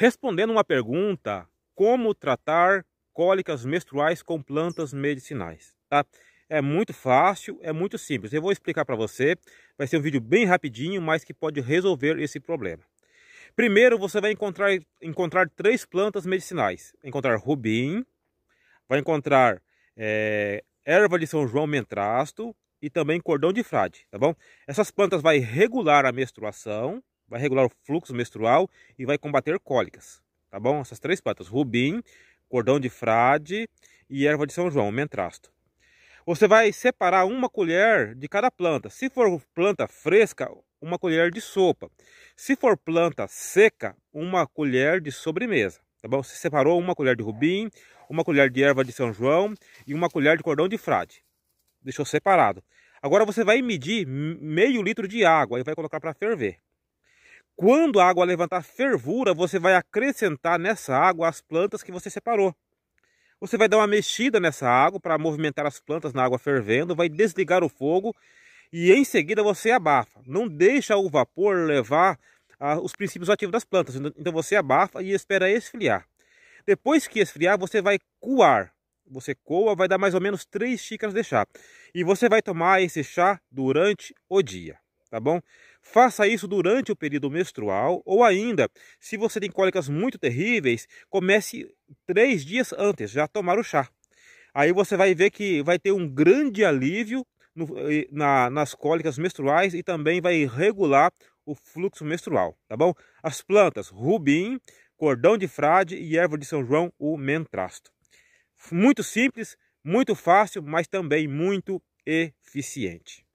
respondendo uma pergunta, como tratar cólicas menstruais com plantas medicinais, tá? É muito fácil, é muito simples. Eu vou explicar para você, vai ser um vídeo bem rapidinho, mas que pode resolver esse problema. Primeiro, você vai encontrar, encontrar três plantas medicinais. Encontrar rubim, vai encontrar é, erva de São João mentrasto e também cordão de frade, tá bom? Essas plantas vão regular a menstruação, vai regular o fluxo menstrual e vai combater cólicas, tá bom? Essas três plantas, rubim, cordão de frade e erva de São João, mentrasto. Você vai separar uma colher de cada planta. Se for planta fresca, uma colher de sopa. Se for planta seca, uma colher de sobremesa. Tá bom? Você separou uma colher de rubim, uma colher de erva de São João e uma colher de cordão de frade. Deixou separado. Agora você vai medir meio litro de água e vai colocar para ferver. Quando a água levantar fervura, você vai acrescentar nessa água as plantas que você separou. Você vai dar uma mexida nessa água para movimentar as plantas na água fervendo, vai desligar o fogo e em seguida você abafa. Não deixa o vapor levar ah, os princípios ativos das plantas. Então, então você abafa e espera esfriar. Depois que esfriar, você vai coar. Você coa, vai dar mais ou menos 3 xícaras de chá. E você vai tomar esse chá durante o dia tá bom? Faça isso durante o período menstrual ou ainda, se você tem cólicas muito terríveis, comece três dias antes já tomar o chá. Aí você vai ver que vai ter um grande alívio no, na, nas cólicas menstruais e também vai regular o fluxo menstrual, tá bom? As plantas, rubim, cordão de frade e erva de São João, o mentrasto. Muito simples, muito fácil, mas também muito eficiente.